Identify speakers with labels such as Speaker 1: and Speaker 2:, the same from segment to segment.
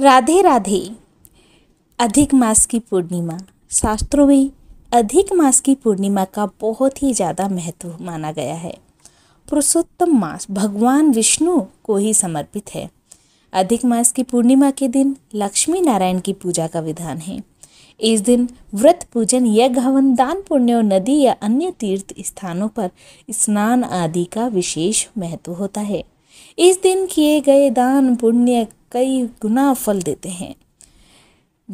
Speaker 1: राधे राधे अधिक मास की पूर्णिमा शास्त्रों में अधिक मास की पूर्णिमा का बहुत ही ज़्यादा महत्व माना गया है पुरुषोत्तम मास भगवान विष्णु को ही समर्पित है अधिक मास की पूर्णिमा के दिन लक्ष्मी नारायण की पूजा का विधान है इस दिन व्रत पूजन यज्ञ हवन दान पुण्य और नदी या अन्य तीर्थ स्थानों पर स्नान आदि का विशेष महत्व होता है इस दिन किए गए दान पुण्य कई गुना फल देते हैं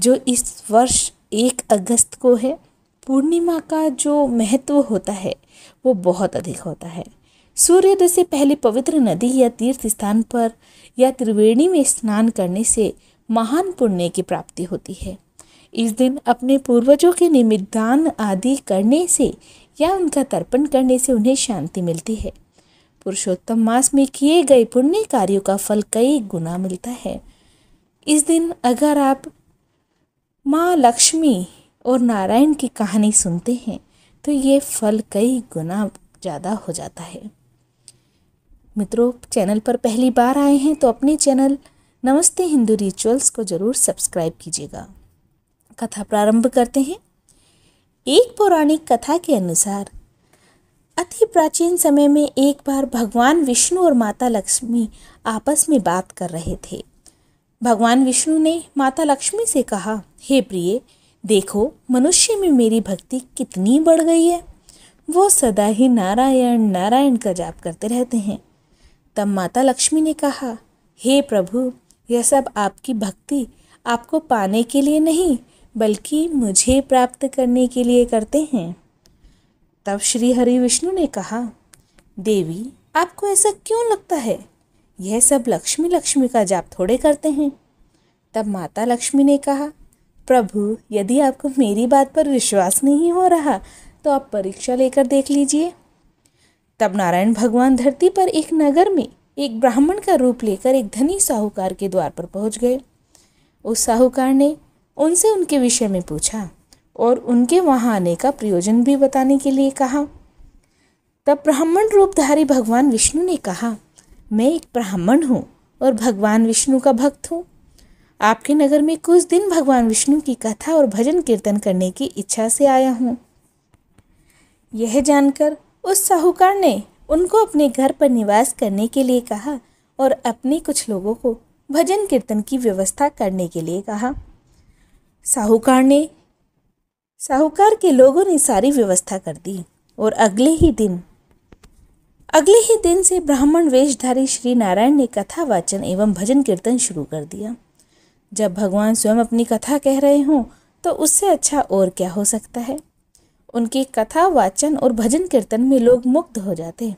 Speaker 1: जो इस वर्ष एक अगस्त को है पूर्णिमा का जो महत्व होता है वो बहुत अधिक होता है सूर्योदय से पहले पवित्र नदी या तीर्थ स्थान पर या त्रिवेणी में स्नान करने से महान पुण्य की प्राप्ति होती है इस दिन अपने पूर्वजों के निमित्त दान आदि करने से या उनका तर्पण करने से उन्हें शांति मिलती है पुरुषोत्तम मास में किए गए पुण्य कार्यों का फल कई गुना मिलता है इस दिन अगर आप माँ लक्ष्मी और नारायण की कहानी सुनते हैं तो ये फल कई गुना ज़्यादा हो जाता है मित्रों चैनल पर पहली बार आए हैं तो अपने चैनल नमस्ते हिंदू रिचुअल्स को ज़रूर सब्सक्राइब कीजिएगा कथा प्रारंभ करते हैं एक पौराणिक कथा के अनुसार अति प्राचीन समय में एक बार भगवान विष्णु और माता लक्ष्मी आपस में बात कर रहे थे भगवान विष्णु ने माता लक्ष्मी से कहा हे प्रिय देखो मनुष्य में मेरी भक्ति कितनी बढ़ गई है वो सदा ही नारायण नारायण का जाप करते रहते हैं तब माता लक्ष्मी ने कहा हे प्रभु यह सब आपकी भक्ति आपको पाने के लिए नहीं बल्कि मुझे प्राप्त करने के लिए करते हैं तब श्री हरि विष्णु ने कहा देवी आपको ऐसा क्यों लगता है यह सब लक्ष्मी लक्ष्मी का जाप थोड़े करते हैं तब माता लक्ष्मी ने कहा प्रभु यदि आपको मेरी बात पर विश्वास नहीं हो रहा तो आप परीक्षा लेकर देख लीजिए तब नारायण भगवान धरती पर एक नगर में एक ब्राह्मण का रूप लेकर एक धनी साहूकार के द्वार पर पहुंच गए उस साहूकार ने उनसे उनके विषय में पूछा और उनके वहाँ आने का प्रयोजन भी बताने के लिए कहा तब ब्राह्मण रूपधारी भगवान विष्णु ने कहा मैं एक ब्राह्मण हूँ और भगवान विष्णु का भक्त हूँ आपके नगर में कुछ दिन भगवान विष्णु की कथा और भजन कीर्तन करने की इच्छा से आया हूँ यह जानकर उस साहूकार ने उनको अपने घर पर निवास करने के लिए कहा और अपने कुछ लोगों को भजन कीर्तन की व्यवस्था करने के लिए कहा साहूकार ने साहूकार के लोगों ने सारी व्यवस्था कर दी और अगले ही दिन अगले ही दिन से ब्राह्मण वेशधारी श्री नारायण ने कथा वाचन एवं भजन कीर्तन शुरू कर दिया जब भगवान स्वयं अपनी कथा कह रहे हों तो उससे अच्छा और क्या हो सकता है उनके कथा वाचन और भजन कीर्तन में लोग मुक्त हो जाते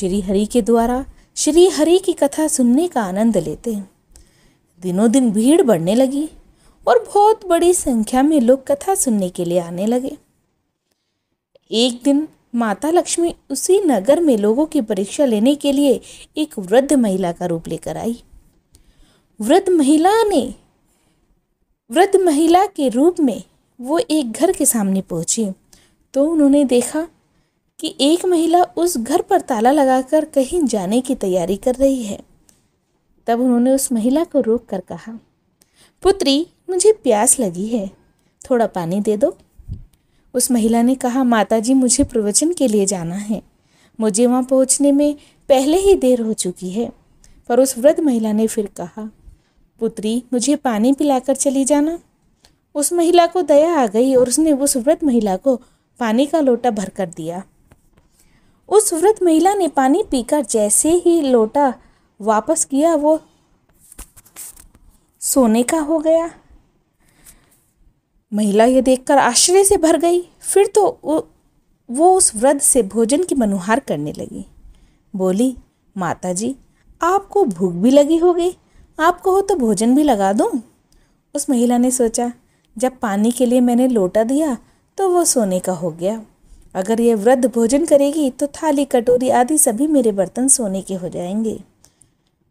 Speaker 1: श्री हरि के द्वारा श्री हरि की कथा सुनने का आनंद लेते दिनों दिन भीड़ बढ़ने लगी और बहुत बड़ी संख्या में लोग कथा सुनने के लिए आने लगे एक दिन माता लक्ष्मी उसी नगर में लोगों की परीक्षा लेने के लिए एक वृद्ध महिला का रूप लेकर आई वृद्ध महिला ने वृद्ध महिला के रूप में वो एक घर के सामने पहुंची तो उन्होंने देखा कि एक महिला उस घर पर ताला लगाकर कहीं जाने की तैयारी कर रही है तब उन्होंने उस महिला को रोक कर कहा पुत्री मुझे प्यास लगी है थोड़ा पानी दे दो उस महिला ने कहा माता जी मुझे प्रवचन के लिए जाना है मुझे वहाँ पहुँचने में पहले ही देर हो चुकी है पर उस वृद्ध महिला ने फिर कहा पुत्री मुझे पानी पिलाकर चली जाना उस महिला को दया आ गई और उसने उस वृद्ध महिला को पानी का लोटा भर कर दिया उस वृद्ध महिला ने पानी पीकर जैसे ही लोटा वापस किया वो सोने का हो गया महिला यह देखकर आश्चर्य से भर गई फिर तो वो उस व्रत से भोजन की मनुहार करने लगी बोली माता जी आपको भूख भी लगी होगी आप कहो तो भोजन भी लगा दूँ उस महिला ने सोचा जब पानी के लिए मैंने लोटा दिया तो वो सोने का हो गया अगर यह वृद्ध भोजन करेगी तो थाली कटोरी आदि सभी मेरे बर्तन सोने के हो जाएंगे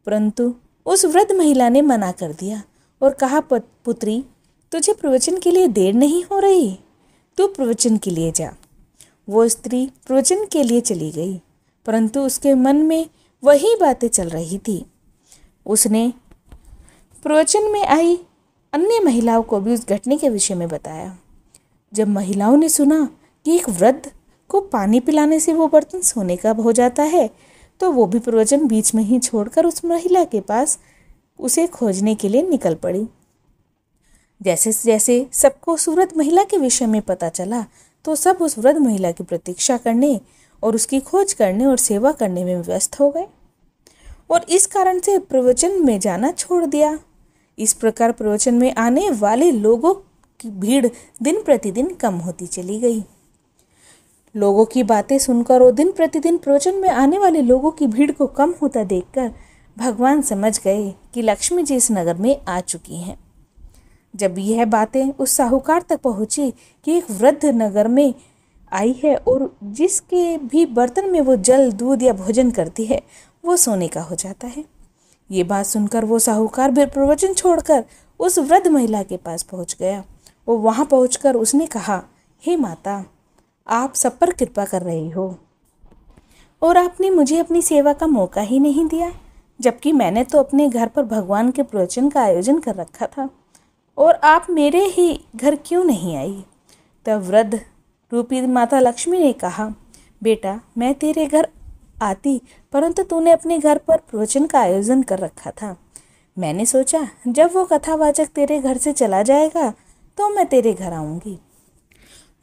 Speaker 1: परंतु उस वृद्ध महिला ने मना कर दिया और कहा पुत्री तुझे प्रवचन के लिए देर नहीं हो रही तू प्रवचन के लिए जा वो स्त्री प्रवचन के लिए चली गई परंतु उसके मन में वही बातें चल रही थी उसने प्रवचन में आई अन्य महिलाओं को भी उस घटने के विषय में बताया जब महिलाओं ने सुना कि एक वृद्ध को पानी पिलाने से वो बर्तन सोने का हो जाता है तो वो भी प्रवचन बीच में ही छोड़कर उस महिला के पास उसे खोजने के लिए निकल पड़ी जैसे जैसे सबको उस वृद्ध महिला के विषय में पता चला तो सब उस वृद्ध महिला की प्रतीक्षा करने और उसकी खोज करने और सेवा करने में व्यस्त हो गए और इस कारण से प्रवचन में जाना छोड़ दिया इस प्रकार प्रवचन में आने वाले लोगों की भीड़ दिन प्रतिदिन कम होती चली गई लोगों की बातें सुनकर और दिन प्रतिदिन प्रवचन में आने वाले लोगों की भीड़ को कम होता देखकर भगवान समझ गए कि लक्ष्मी जी इस नगर में आ चुकी हैं जब यह बातें उस साहूकार तक पहुंची कि एक वृद्ध नगर में आई है और जिसके भी बर्तन में वो जल दूध या भोजन करती है वो सोने का हो जाता है ये बात सुनकर वो साहूकार भी प्रवचन छोड़कर उस वृद्ध महिला के पास पहुंच गया वो वहां पहुंचकर उसने कहा हे माता आप सब पर कृपा कर रही हो और आपने मुझे अपनी सेवा का मौका ही नहीं दिया जबकि मैंने तो अपने घर पर भगवान के प्रवचन का आयोजन कर रखा था और आप मेरे ही घर क्यों नहीं आई तब वृद्ध रूपी माता लक्ष्मी ने कहा बेटा मैं तेरे घर आती परंतु तूने अपने घर पर प्रवचन का आयोजन कर रखा था मैंने सोचा जब वो कथावाचक तेरे घर से चला जाएगा तो मैं तेरे घर आऊँगी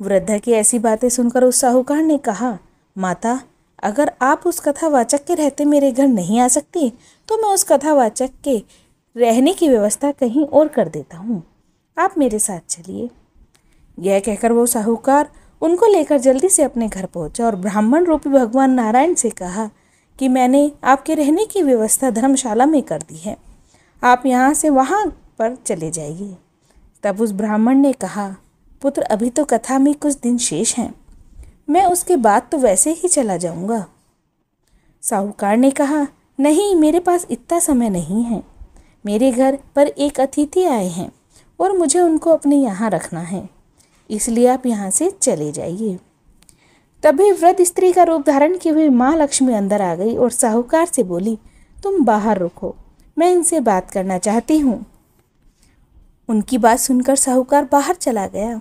Speaker 1: वृद्धा की ऐसी बातें सुनकर उस साहूकार ने कहा माता अगर आप उस कथावाचक के रहते मेरे घर नहीं आ सकती तो मैं उस कथावाचक के रहने की व्यवस्था कहीं और कर देता हूँ आप मेरे साथ चलिए यह कहकर वो साहूकार उनको लेकर जल्दी से अपने घर पहुँचा और ब्राह्मण रूपी भगवान नारायण से कहा कि मैंने आपके रहने की व्यवस्था धर्मशाला में कर दी है आप यहाँ से वहाँ पर चले जाइए तब उस ब्राह्मण ने कहा पुत्र अभी तो कथा में कुछ दिन शेष हैं मैं उसके बाद तो वैसे ही चला जाऊँगा साहूकार ने कहा नहीं मेरे पास इतना समय नहीं है मेरे घर पर एक अतिथि आए हैं और मुझे उनको अपने यहाँ रखना है इसलिए आप यहाँ से चले जाइए तभी व्रत स्त्री का रूप धारण की हुई माँ लक्ष्मी अंदर आ गई और साहूकार से बोली तुम बाहर रुको मैं इनसे बात करना चाहती हूँ उनकी बात सुनकर साहूकार बाहर चला गया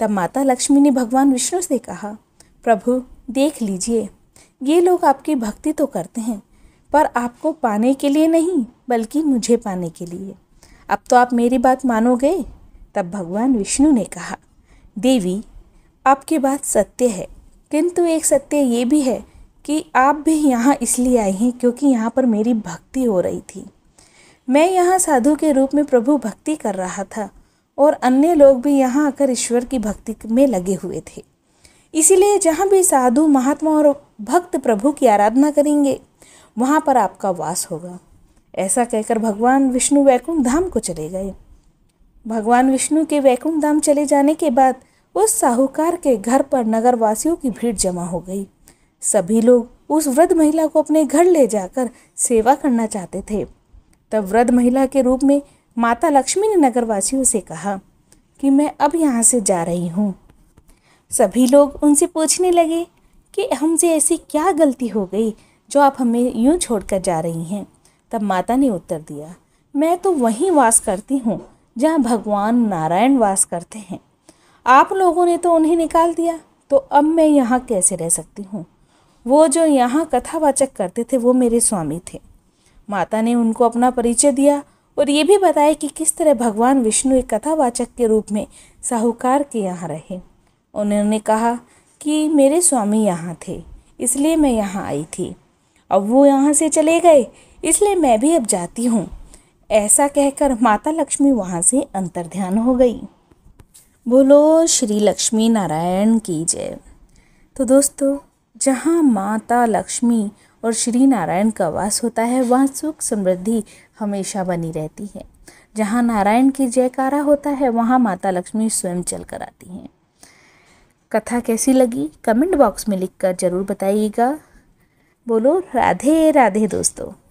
Speaker 1: तब माता लक्ष्मी ने भगवान विष्णु से कहा प्रभु देख लीजिए ये लोग आपकी भक्ति तो करते हैं पर आपको पाने के लिए नहीं बल्कि मुझे पाने के लिए अब तो आप मेरी बात मानोगे तब भगवान विष्णु ने कहा देवी आपकी बात सत्य है किंतु एक सत्य ये भी है कि आप भी यहाँ इसलिए आई हैं क्योंकि यहाँ पर मेरी भक्ति हो रही थी मैं यहाँ साधु के रूप में प्रभु भक्ति कर रहा था और अन्य लोग भी यहाँ आकर ईश्वर की भक्ति में लगे हुए थे इसीलिए जहाँ भी साधु महात्मा और भक्त प्रभु की आराधना करेंगे वहाँ पर आपका वास होगा ऐसा कहकर भगवान विष्णु वैकुंठ धाम को चले गए भगवान विष्णु के वैकुंठ धाम चले जाने के बाद उस साहूकार के घर पर नगरवासियों की भीड़ जमा हो गई सभी लोग उस वृद्ध महिला को अपने घर ले जाकर सेवा करना चाहते थे तब वृद्ध महिला के रूप में माता लक्ष्मी ने नगरवासियों से कहा कि मैं अब यहाँ से जा रही हूँ सभी लोग उनसे पूछने लगे कि हमसे ऐसी क्या गलती हो गई जो आप हमें यूँ छोड़कर जा रही हैं तब माता ने उत्तर दिया मैं तो वहीं वास करती हूँ जहाँ भगवान नारायण वास करते हैं आप लोगों ने तो उन्हें निकाल दिया तो अब मैं यहाँ कैसे रह सकती हूँ वो जो यहाँ कथावाचक करते थे वो मेरे स्वामी थे माता ने उनको अपना परिचय दिया और ये भी बताया कि किस तरह भगवान विष्णु एक कथावाचक के रूप में साहूकार के यहाँ रहे उन्होंने कहा कि मेरे स्वामी यहाँ थे इसलिए मैं यहाँ आई थी अब वो यहाँ से चले गए इसलिए मैं भी अब जाती हूँ ऐसा कहकर माता लक्ष्मी वहाँ से अंतर ध्यान हो गई बोलो श्री लक्ष्मी नारायण की जय तो दोस्तों जहाँ माता लक्ष्मी और श्री नारायण का वास होता है वहाँ सुख समृद्धि हमेशा बनी रहती है जहाँ नारायण की जयकारा होता है वहाँ माता लक्ष्मी स्वयं चल कर आती हैं कथा कैसी लगी कमेंट बॉक्स में लिखकर ज़रूर बताइएगा बोलो राधे राधे दोस्तों